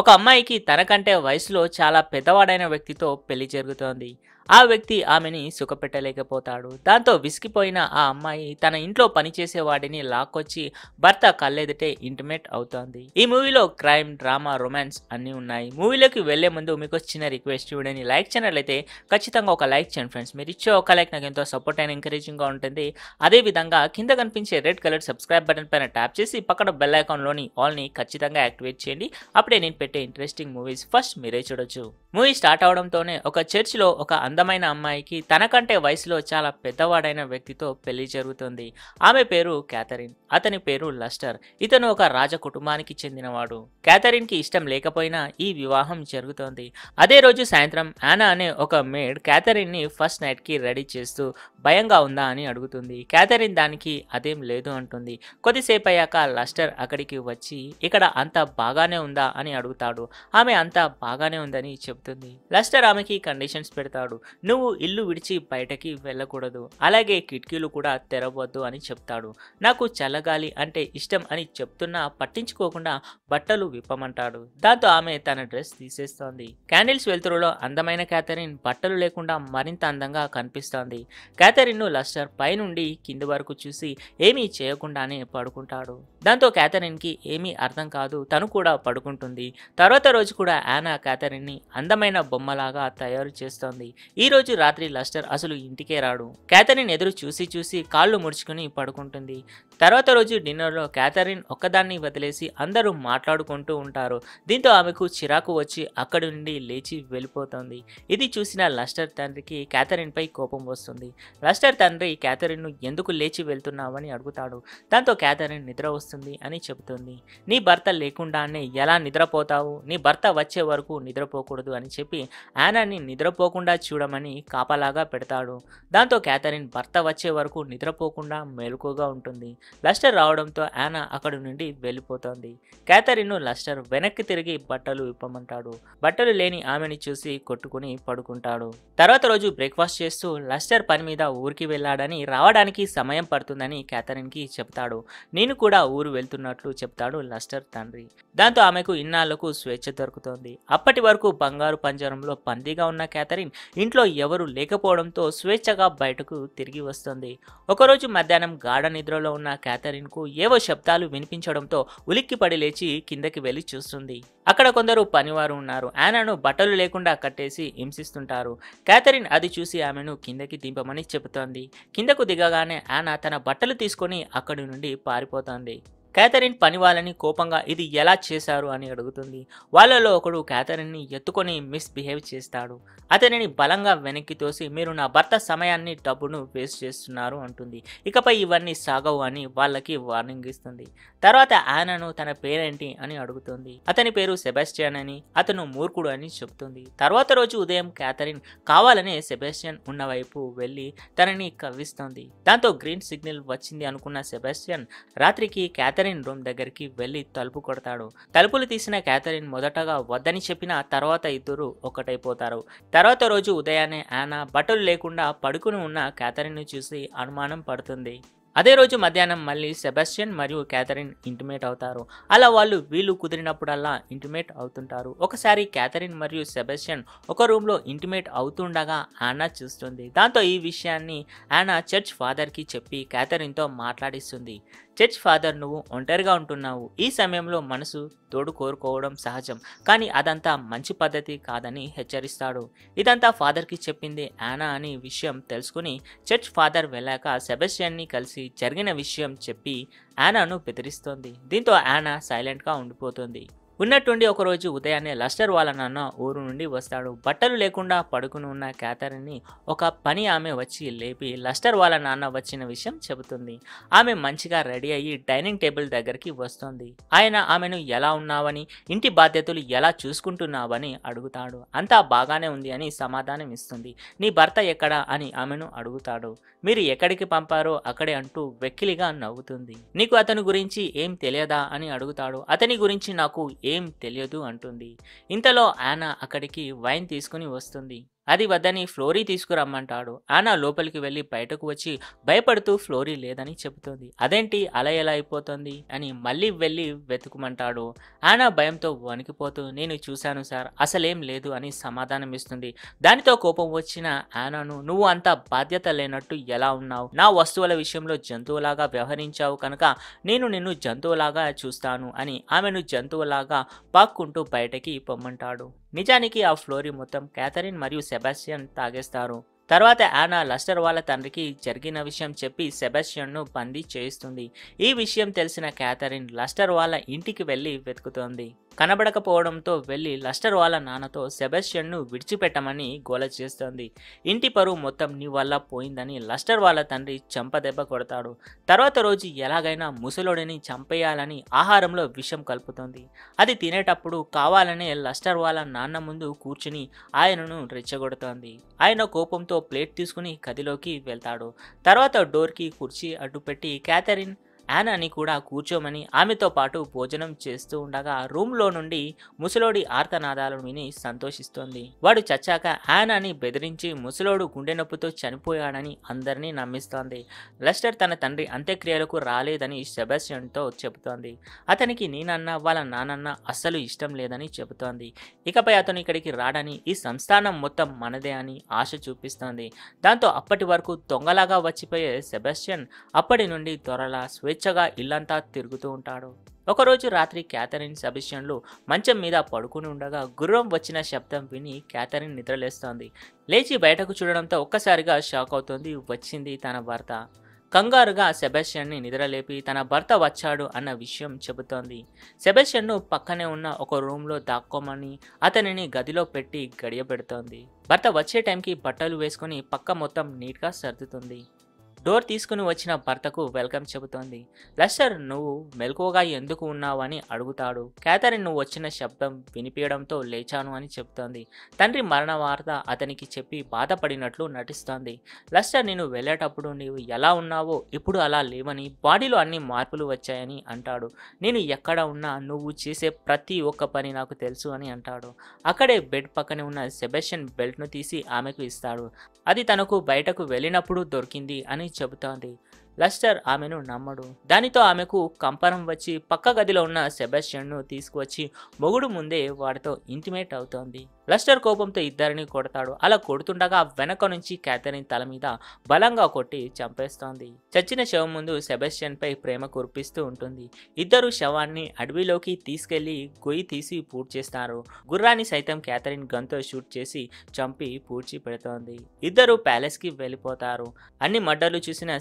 ఒక అమ్మాయికి తనకంటే వయసులో చాలా పెద్దవాడైన వ్యక్తితో పెళ్లి జరుగుతోంది ఆ వ్యక్తి ఆమెని సుఖపెట్టలేకపోతాడు దాంతో విసిగిపోయిన ఆ అమ్మాయి తన ఇంట్లో పనిచేసే వాడిని లాక్కొచ్చి భర్త కళ్ళెదిటే ఇంటిమేట్ అవుతోంది ఈ మూవీలో క్రైమ్ డ్రామా రొమాన్స్ అన్నీ ఉన్నాయి మూవీలోకి వెళ్లే ముందు మీకు వచ్చిన రిక్వెస్ట్ వీడియోని లైక్ చేయనట్లయితే ఖచ్చితంగా ఒక లైక్ చేయండి ఫ్రెండ్స్ మీరు ఇచ్చే ఒక లైక్ నాకు ఎంతో సపోర్ట్ అండ్ ఎంకరేజింగ్గా ఉంటుంది అదేవిధంగా కింద కనిపించే రెడ్ కలర్ సబ్స్క్రైబ్ బటన్ పైన ట్యాప్ చేసి పక్కన బెల్ ఐకాన్లోని ఆల్ని ఖచ్చితంగా యాక్టివేట్ చేయండి అప్పుడే నేను పెట్టే ఇంట్రెస్టింగ్ మూవీస్ ఫస్ట్ మీరే చూడొచ్చు మూవీ స్టార్ట్ అవడంతోనే ఒక చర్చ్లో ఒక అందమైన అమ్మాయికి తనకంటే వయసులో చాలా పెద్దవాడైన వ్యక్తితో పెళ్లి జరుగుతుంది ఆమె పేరు క్యాథరిన్ అతని పేరు లస్టర్ ఇతను ఒక రాజ కుటుంబానికి చెందినవాడు కి ఇష్టం లేకపోయినా ఈ వివాహం జరుగుతోంది అదే రోజు సాయంత్రం ఆనా అనే ఒక మేడ్ ని ఫస్ట్ నైట్ కి రెడీ చేస్తూ భయంగా ఉందా అని అడుగుతుంది క్యాథరిన్ దానికి అదేం లేదు అంటుంది కొద్దిసేపు అయ్యాక లస్టర్ అక్కడికి వచ్చి ఇక్కడ అంత బాగానే ఉందా అని అడుగుతాడు ఆమె అంతా బాగానే ఉందని చెబుతుంది లస్టర్ ఆమెకి కండిషన్స్ పెడతాడు నువ్వు ఇల్లు విడిచి బయటకి వెళ్ళకూడదు అలాగే కిటికీలు కూడా తెరవద్దు అని చెప్తాడు నాకు చల్లగాలి అంటే ఇష్టం అని చెప్తున్నా పట్టించుకోకుండా బట్టలు విప్పమంటాడు దాంతో ఆమె తన డ్రెస్ తీసేస్తోంది క్యాండిల్స్ వెలుతురులో అందమైన క్యాథరిన్ బట్టలు లేకుండా మరింత అందంగా కనిపిస్తోంది క్యాథరిన్ను లస్టర్ పైనుండి కింది వరకు చూసి ఏమీ చేయకుండానే పడుకుంటాడు దాంతో కి ఏమీ అర్థం కాదు తను కూడా పడుకుంటుంది తర్వాత రోజు కూడా యానా ని అందమైన బొమ్మలాగా తయారు చేస్తోంది ఈ రోజు రాత్రి లస్టర్ అసలు ఇంటికే రాడు క్యాథరిన్ ఎదురు చూసి చూసి కాళ్ళు ముడుచుకుని పడుకుంటుంది తర్వాత రోజు డిన్నర్లో క్యాథరిన్ ఒక్కదాన్ని వదిలేసి అందరూ మాట్లాడుకుంటూ ఉంటారు దీంతో ఆమెకు చిరాకు వచ్చి అక్కడి నుండి లేచి వెళ్ళిపోతుంది ఇది చూసిన లస్టర్ తండ్రికి పై కోపం వస్తుంది లస్టర్ తండ్రి ను ఎందుకు లేచి వెళ్తున్నావని అడుగుతాడు దాంతో క్యాథరిన్ నిద్ర వస్తుంది అని చెబుతుంది నీ భర్త లేకుండానే ఎలా నిద్రపోతావు నీ భర్త వచ్చే వరకు నిద్రపోకూడదు అని చెప్పి ఆనాన్ని నిద్రపోకుండా చూడ చూడమని కాపలాగా పెడతాడు దాంతో క్యాథరిన్ భర్త వచ్చే వరకు నిద్రపోకుండా మెలకుగా ఉంటుంది లస్టర్ రావడంతో యానా అక్కడి నుండి వెళ్ళిపోతుంది క్యాథరిన్ను లస్టర్ వెనక్కి తిరిగి బట్టలు ఇప్పమంటాడు బట్టలు లేని ఆమెని చూసి కొట్టుకుని పడుకుంటాడు తర్వాత రోజు బ్రేక్ఫాస్ట్ చేస్తూ లస్టర్ పని మీద ఊరికి వెళ్ళాడని రావడానికి సమయం పడుతుందని క్యాథరిన్కి చెప్తాడు నేను కూడా ఊరు వెళ్తున్నట్లు చెప్తాడు లస్టర్ తండ్రి దాంతో ఆమెకు ఇన్నాళ్లకు స్వేచ్ఛ దొరుకుతుంది అప్పటి వరకు బంగారు పంజరంలో పందిగా ఉన్న క్యాథరిన్ ఇంట్లో ఎవరు లేకపోవడంతో స్వేచ్ఛగా బయటకు తిరిగి వస్తుంది ఒకరోజు మధ్యాహ్నం గాఢ నిద్రలో ఉన్న కు ఏవో శబ్దాలు వినిపించడంతో ఉలిక్కి పడి లేచి కిందకి వెళ్ళి చూస్తుంది అక్కడ కొందరు పనివారు ఉన్నారు ఆనాను బట్టలు లేకుండా కట్టేసి హింసిస్తుంటారు క్యాథరిన్ అది చూసి ఆమెను కిందకి దింపమని చెబుతోంది కిందకు దిగగానే ఆనా తన బట్టలు తీసుకొని అక్కడి నుండి పారిపోతోంది క్యాథరిన్ వాళ్ళని కోపంగా ఇది ఎలా చేశారు అని అడుగుతుంది వాళ్ళలో ఒకడు క్యాథరిన్ని ఎత్తుకొని మిస్బిహేవ్ చేస్తాడు అతనిని బలంగా వెనక్కి తోసి మీరు నా భర్త సమయాన్ని డబ్బును వేస్ట్ చేస్తున్నారు అంటుంది ఇకపై ఇవన్నీ సాగవు అని వాళ్ళకి వార్నింగ్ ఇస్తుంది తర్వాత ఆనను తన పేరేంటి అని అడుగుతుంది అతని పేరు సెబాస్టియన్ అని అతను మూర్ఖుడు అని చెప్తుంది తర్వాత రోజు ఉదయం క్యాథరిన్ కావాలనే సెబాస్టియన్ ఉన్న వైపు వెళ్ళి తనని కవ్విస్తుంది దాంతో గ్రీన్ సిగ్నల్ వచ్చింది అనుకున్న సెబాస్టియన్ రాత్రికి క్యాథరిన్ క్యాథరిన్ రూమ్ దగ్గరికి వెళ్ళి తలుపు కొడతాడు తలుపులు తీసిన క్యాథరిన్ మొదటగా వద్దని చెప్పిన తర్వాత ఇద్దరు ఒకటైపోతారు తర్వాత రోజు ఉదయాన్నే ఆయన బట్టలు లేకుండా పడుకుని ఉన్న క్యాథరిన్ను చూసి అనుమానం పడుతుంది అదే రోజు మధ్యాహ్నం మళ్ళీ సెబాస్టియన్ మరియు క్యాథరిన్ ఇంటిమేట్ అవుతారు అలా వాళ్ళు వీళ్ళు కుదిరినప్పుడల్లా ఇంటిమేట్ అవుతుంటారు ఒకసారి క్యాథరిన్ మరియు సెబాస్టియన్ ఒక రూమ్లో ఇంటిమేట్ అవుతుండగా ఆనా చూస్తుంది దాంతో ఈ విషయాన్ని ఆనా చర్చ్ ఫాదర్కి చెప్పి క్యాథరిన్తో మాట్లాడిస్తుంది చర్చ్ ఫాదర్ నువ్వు ఒంటరిగా ఉంటున్నావు ఈ సమయంలో మనసు తోడు కోరుకోవడం సహజం కానీ అదంతా మంచి పద్ధతి కాదని హెచ్చరిస్తాడు ఇదంతా ఫాదర్కి చెప్పింది ఆనా అని విషయం తెలుసుకుని చర్చ్ ఫాదర్ వెళ్ళాక సెబాస్టియన్ని కలిసి చేసి జరిగిన విషయం చెప్పి యానాను బెదిరిస్తోంది దీంతో యానా సైలెంట్గా ఉండిపోతుంది ఉన్నట్టుండి ఒకరోజు ఉదయాన్నే లస్టర్ వాళ్ళ నాన్న ఊరు నుండి వస్తాడు బట్టలు లేకుండా పడుకుని ఉన్న క్యాథరిన్ని ఒక పని ఆమె వచ్చి లేపి లస్టర్ వాళ్ళ నాన్న వచ్చిన విషయం చెబుతుంది ఆమె మంచిగా రెడీ అయ్యి డైనింగ్ టేబుల్ దగ్గరికి వస్తుంది ఆయన ఆమెను ఎలా ఉన్నావని ఇంటి బాధ్యతలు ఎలా చూసుకుంటున్నావని అడుగుతాడు అంతా బాగానే ఉంది అని సమాధానం ఇస్తుంది నీ భర్త ఎక్కడా అని ఆమెను అడుగుతాడు మీరు ఎక్కడికి పంపారో అక్కడే అంటూ వెక్కిలిగా నవ్వుతుంది నీకు అతని గురించి ఏం తెలియదా అని అడుగుతాడు అతని గురించి నాకు ఏం తెలియదు అంటుంది ఇంతలో ఆనా అక్కడికి వైన్ తీసుకుని వస్తుంది అది వద్దని ఫ్లోరీ తీసుకురమ్మంటాడు ఆనా లోపలికి వెళ్ళి బయటకు వచ్చి భయపడుతూ ఫ్లోరీ లేదని చెబుతుంది అదేంటి అలా ఎలా అయిపోతుంది అని మళ్ళీ వెళ్ళి వెతుకుమంటాడు ఆనా భయంతో వణికిపోతూ నేను చూశాను సార్ అసలేం లేదు అని సమాధానం ఇస్తుంది దానితో కోపం వచ్చిన ఆనాను నువ్వు అంత బాధ్యత లేనట్టు ఎలా ఉన్నావు నా వస్తువుల విషయంలో జంతువులాగా వ్యవహరించావు కనుక నేను నిన్ను జంతువులాగా చూస్తాను అని ఆమెను జంతువులాగా పాక్కుంటూ బయటకి పొమ్మంటాడు నిజానికి ఆ ఫ్లోరీ మొత్తం క్యాథరిన్ మరియు సెబాస్టియన్ తాగేస్తారు తర్వాత ఆనా లస్టర్ వాళ్ళ తండ్రికి జరిగిన విషయం చెప్పి సెబాస్టియన్ను పంది చేయిస్తుంది ఈ విషయం తెలిసిన క్యాథరిన్ లస్టర్ వాళ్ళ ఇంటికి వెళ్ళి వెతుకుతోంది కనబడకపోవడంతో వెళ్ళి లస్టర్ వాళ్ళ నాన్నతో సెబెస్టియన్ను విడిచిపెట్టమని గోల చేస్తోంది ఇంటి పరువు మొత్తం నీ వల్ల పోయిందని లస్టర్ వాళ్ళ తండ్రి చంపదెబ్బ కొడతాడు తర్వాత రోజు ఎలాగైనా ముసలోడిని చంపేయాలని ఆహారంలో విషం కలుపుతుంది అది తినేటప్పుడు కావాలనే లస్టర్ వాళ్ళ నాన్న ముందు కూర్చుని ఆయనను రెచ్చగొడుతోంది ఆయన కోపంతో ప్లేట్ తీసుకుని గదిలోకి వెళ్తాడు తర్వాత డోర్కి కుర్చీ అడ్డుపెట్టి క్యాథరిన్ యానాని కూడా కూర్చోమని ఆమెతో పాటు భోజనం చేస్తూ ఉండగా రూమ్లో నుండి ముసలోడి ఆర్తనాదాలను విని సంతోషిస్తోంది వాడు చచ్చాక యానాని బెదిరించి ముసలోడు గుండె నొప్పితో చనిపోయాడని అందరినీ నమ్మిస్తోంది లెస్టర్ తన తండ్రి అంత్యక్రియలకు రాలేదని సెబాస్టియన్తో చెబుతోంది అతనికి నేనన్న వాళ్ళ నానన్న అస్సలు ఇష్టం లేదని చెబుతోంది ఇకపై అతను ఇక్కడికి రాడని ఈ సంస్థానం మొత్తం మనదే అని ఆశ చూపిస్తోంది దాంతో అప్పటి వరకు దొంగలాగా వచ్చిపోయే సెబాస్టియన్ అప్పటి నుండి త్వరలా స్వేచ్ఛ స్వేచ్ఛగా ఇల్లంతా తిరుగుతూ ఉంటాడు ఒకరోజు రాత్రి క్యాథరిన్ సబిషియన్లు మంచం మీద పడుకుని ఉండగా గుర్రం వచ్చిన శబ్దం విని క్యాథరిన్ నిద్రలేస్తోంది లేచి బయటకు చూడడంతో ఒక్కసారిగా షాక్ అవుతుంది వచ్చింది తన భర్త కంగారుగా సెబెషియన్ని నిద్రలేపి తన భర్త వచ్చాడు అన్న విషయం చెబుతోంది సెబెషియన్ను పక్కనే ఉన్న ఒక రూమ్లో దాక్కోమని అతనిని గదిలో పెట్టి గడియబెడుతోంది భర్త వచ్చే టైంకి బట్టలు వేసుకుని పక్క మొత్తం నీట్గా సర్దుతుంది డోర్ తీసుకుని వచ్చిన భర్తకు వెల్కమ్ చెబుతోంది లెస్టర్ నువ్వు మెలకువగా ఎందుకు ఉన్నావని అడుగుతాడు క్యాథరిన్ నువ్వు వచ్చిన శబ్దం వినిపించడంతో లేచాను అని చెబుతోంది తండ్రి మరణ వార్త అతనికి చెప్పి బాధపడినట్లు నటిస్తోంది లెస్టర్ నేను వెళ్ళేటప్పుడు నీవు ఎలా ఉన్నావో ఇప్పుడు అలా లేవని బాడీలో అన్ని మార్పులు వచ్చాయని అంటాడు నేను ఎక్కడ ఉన్నా నువ్వు చేసే ప్రతి ఒక్క పని నాకు తెలుసు అని అంటాడు అక్కడే బెడ్ పక్కనే ఉన్న సెబెషన్ బెల్ట్ను తీసి ఆమెకు ఇస్తాడు అది తనకు బయటకు వెళ్ళినప్పుడు దొరికింది అని చెబుతోంది లస్టర్ ఆమెను నమ్మడు దానితో ఆమెకు కంపనం వచ్చి పక్క గదిలో ఉన్న సెబాస్టియన్ను తీసుకువచ్చి మొగుడు ముందే వాడితో ఇంటిమేట్ అవుతోంది లస్టర్ కోపంతో ఇద్దరిని కొడతాడు అలా కొడుతుండగా వెనక నుంచి క్యాథరిన్ తల మీద బలంగా కొట్టి చంపేస్తోంది చచ్చిన శవం ముందు సెబెస్టియన్ పై ప్రేమ కురిపిస్తూ ఉంటుంది ఇద్దరు శవాన్ని అడవిలోకి తీసుకెళ్లి గొయ్యి తీసి పూడ్చేస్తారు చేస్తారు గుర్రాన్ని సైతం క్యాథరిన్ గన్తో షూట్ చేసి చంపి పూడ్చి పెడుతోంది ఇద్దరు ప్యాలెస్ కి వెళ్ళిపోతారు అన్ని మడ్డలు చూసిన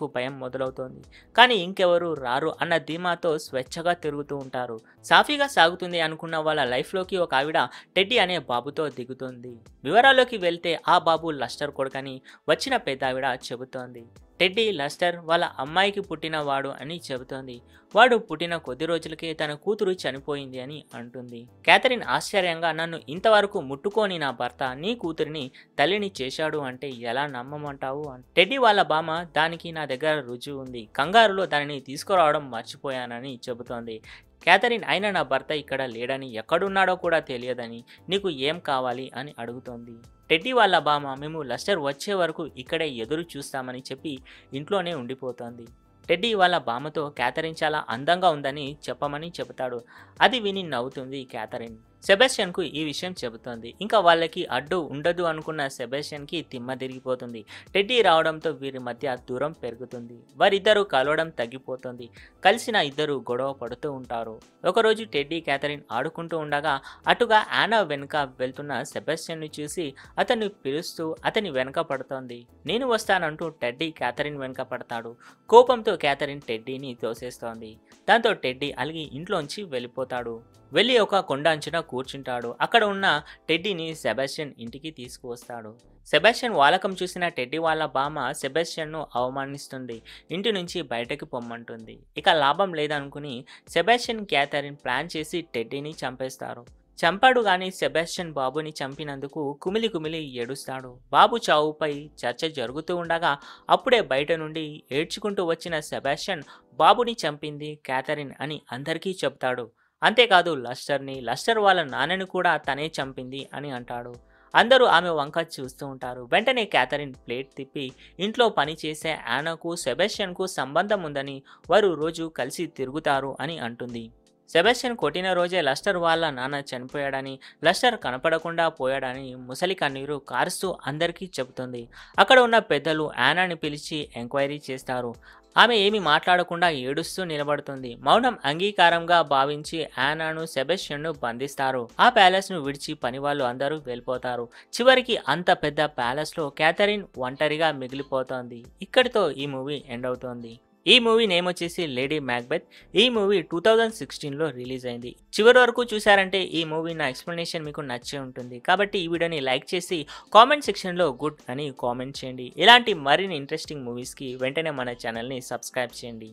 కు భయం మొదలవుతోంది కానీ ఇంకెవరు రారు అన్న ధీమాతో స్వేచ్ఛగా తిరుగుతూ ఉంటారు సాఫీగా సాగుతుంది అనుకున్న వాళ్ళ లైఫ్ లోకి ఒక ఆవిడ టెడ్డీ అనే అనే బాబుతో దిగుతోంది వివరాల్లోకి వెళ్తే ఆ బాబు లస్టర్ కొడుకని వచ్చిన పెద్దావిడ చెబుతోంది టెడ్డీ లస్టర్ వాళ్ళ అమ్మాయికి పుట్టినవాడు అని చెబుతోంది వాడు పుట్టిన కొద్ది రోజులకే తన కూతురు చనిపోయింది అని అంటుంది క్యాథరిన్ ఆశ్చర్యంగా నన్ను ఇంతవరకు ముట్టుకోని నా భర్త నీ కూతురిని తల్లిని చేశాడు అంటే ఎలా నమ్మమంటావు టెడ్డీ వాళ్ళ బామ దానికి నా దగ్గర రుజువు ఉంది కంగారులో దానిని తీసుకురావడం మర్చిపోయానని చెబుతోంది క్యాథరిన్ అయినా నా భర్త ఇక్కడ లేడని ఎక్కడున్నాడో కూడా తెలియదని నీకు ఏం కావాలి అని అడుగుతోంది టెడ్డీ వాళ్ళ బామ మేము లస్టర్ వచ్చే వరకు ఇక్కడే ఎదురు చూస్తామని చెప్పి ఇంట్లోనే ఉండిపోతోంది టెడ్డీ వాళ్ళ బామతో క్యాథరిన్ చాలా అందంగా ఉందని చెప్పమని చెబుతాడు అది విని నవ్వుతుంది క్యాథరిన్ సెబెస్టియన్కు ఈ విషయం చెబుతోంది ఇంకా వాళ్ళకి అడ్డు ఉండదు అనుకున్న సెబెస్టియన్కి తిమ్మ తిరిగిపోతుంది టెడ్డీ రావడంతో వీరి మధ్య దూరం పెరుగుతుంది వారిద్దరూ కలవడం తగ్గిపోతుంది కలిసిన ఇద్దరు గొడవ పడుతూ ఉంటారు ఒకరోజు టెడ్డీ క్యాథరిన్ ఆడుకుంటూ ఉండగా అటుగా ఆనా వెనుక వెళ్తున్న సెబెస్టియన్ను చూసి అతన్ని పిలుస్తూ అతని వెనుక పడుతోంది నేను వస్తానంటూ టెడ్డీ క్యాథరిన్ వెనుక పడతాడు కోపంతో క్యాథరిన్ టెడ్డీని తోసేస్తోంది దాంతో టెడ్డీ అలిగి ఇంట్లోంచి వెళ్ళిపోతాడు వెళ్ళి ఒక కొండ అంచున కూర్చుంటాడు అక్కడ ఉన్న టెడ్డీని సెబాస్టియన్ ఇంటికి తీసుకువస్తాడు సెబాస్టియన్ వాలకం చూసిన టెడ్డీ వాళ్ళ బామ సెబాస్టియన్ను అవమానిస్తుంది ఇంటి నుంచి బయటకు పొమ్మంటుంది ఇక లాభం లేదనుకుని సెబాస్టియన్ క్యాథరిన్ ప్లాన్ చేసి టెడ్డీని చంపేస్తారు చంపాడు కానీ సెబాస్టియన్ బాబుని చంపినందుకు కుమిలి కుమిలి ఏడుస్తాడు బాబు చావుపై చర్చ జరుగుతూ ఉండగా అప్పుడే బయట నుండి ఏడ్చుకుంటూ వచ్చిన సెబాస్టియన్ బాబుని చంపింది క్యాథరిన్ అని అందరికీ చెప్తాడు అంతేకాదు లస్టర్ని లస్టర్ వాళ్ళ నాన్నని కూడా తనే చంపింది అని అంటాడు అందరూ ఆమె వంక చూస్తూ ఉంటారు వెంటనే క్యాథరిన్ ప్లేట్ తిప్పి ఇంట్లో పనిచేసే యానాకు సెబెస్టియన్కు సంబంధం ఉందని వారు రోజు కలిసి తిరుగుతారు అని అంటుంది సెబెస్టియన్ కొట్టిన రోజే లస్టర్ వాళ్ళ నాన్న చనిపోయాడని లస్టర్ కనపడకుండా పోయాడని ముసలి కన్నీరు కారుస్తూ అందరికీ చెబుతుంది అక్కడ ఉన్న పెద్దలు యానాని పిలిచి ఎంక్వైరీ చేస్తారు ఆమె ఏమి మాట్లాడకుండా ఏడుస్తూ నిలబడుతుంది మౌనం అంగీకారంగా భావించి యానాను సెబెషియన్ను బంధిస్తారు ఆ ప్యాలెస్ను విడిచి పని వాళ్ళు అందరూ వెళ్ళిపోతారు చివరికి అంత పెద్ద ప్యాలెస్లో క్యాథరిన్ ఒంటరిగా మిగిలిపోతోంది ఇక్కడితో ఈ మూవీ ఎండ్ అవుతోంది ఈ మూవీ నేమ్ వచ్చేసి లేడీ మ్యాక్బెత్ ఈ మూవీ టూ థౌజండ్ సిక్స్టీన్లో రిలీజ్ అయింది చివరి వరకు చూసారంటే ఈ మూవీ నా ఎక్స్ప్లెనేషన్ మీకు నచ్చే ఉంటుంది కాబట్టి ఈ వీడియోని లైక్ చేసి కామెంట్ సెక్షన్లో గుడ్ అని కామెంట్ చేయండి ఇలాంటి మరిన్ని ఇంట్రెస్టింగ్ మూవీస్కి వెంటనే మన ఛానల్ని సబ్స్క్రైబ్ చేయండి